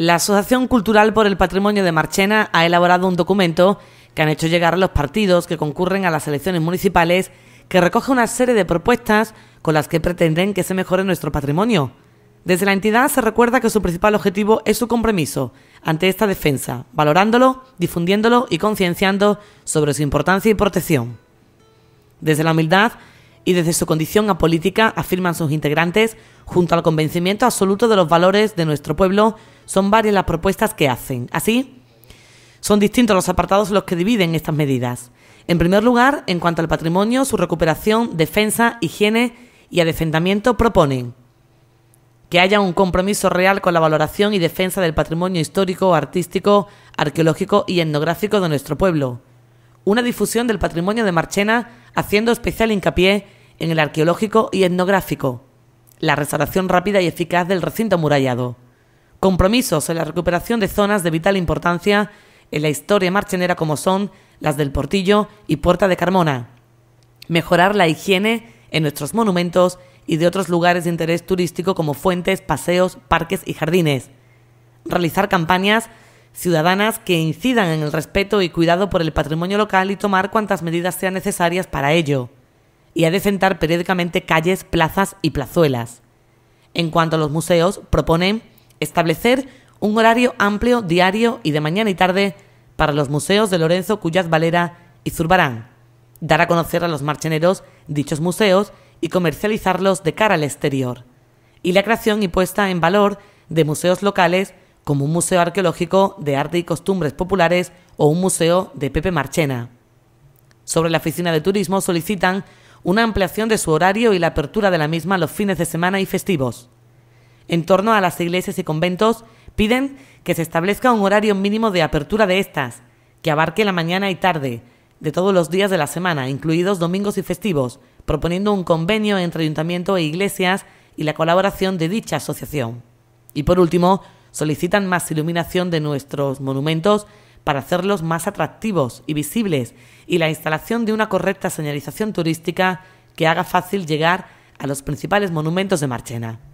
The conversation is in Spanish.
La Asociación Cultural por el Patrimonio de Marchena ha elaborado un documento que han hecho llegar a los partidos que concurren a las elecciones municipales que recoge una serie de propuestas con las que pretenden que se mejore nuestro patrimonio. Desde la entidad se recuerda que su principal objetivo es su compromiso ante esta defensa, valorándolo, difundiéndolo y concienciando sobre su importancia y protección. Desde la humildad y desde su condición apolítica afirman sus integrantes, junto al convencimiento absoluto de los valores de nuestro pueblo, son varias las propuestas que hacen. Así, son distintos los apartados los que dividen estas medidas. En primer lugar, en cuanto al patrimonio, su recuperación, defensa, higiene y adefendamiento, proponen que haya un compromiso real con la valoración y defensa del patrimonio histórico, artístico, arqueológico y etnográfico de nuestro pueblo. Una difusión del patrimonio de Marchena haciendo especial hincapié en el arqueológico y etnográfico. La restauración rápida y eficaz del recinto amurallado compromisos en la recuperación de zonas de vital importancia en la historia marchenera como son las del Portillo y Puerta de Carmona, mejorar la higiene en nuestros monumentos y de otros lugares de interés turístico como fuentes, paseos, parques y jardines, realizar campañas ciudadanas que incidan en el respeto y cuidado por el patrimonio local y tomar cuantas medidas sean necesarias para ello, y adecentar periódicamente calles, plazas y plazuelas. En cuanto a los museos, proponen establecer un horario amplio, diario y de mañana y tarde para los museos de Lorenzo, Cuyas, Valera y Zurbarán, dar a conocer a los marcheneros dichos museos y comercializarlos de cara al exterior, y la creación y puesta en valor de museos locales como un museo arqueológico de arte y costumbres populares o un museo de Pepe Marchena. Sobre la oficina de turismo solicitan una ampliación de su horario y la apertura de la misma los fines de semana y festivos en torno a las iglesias y conventos piden que se establezca un horario mínimo de apertura de estas, que abarque la mañana y tarde de todos los días de la semana, incluidos domingos y festivos, proponiendo un convenio entre ayuntamiento e iglesias y la colaboración de dicha asociación. Y por último, solicitan más iluminación de nuestros monumentos para hacerlos más atractivos y visibles y la instalación de una correcta señalización turística que haga fácil llegar a los principales monumentos de Marchena.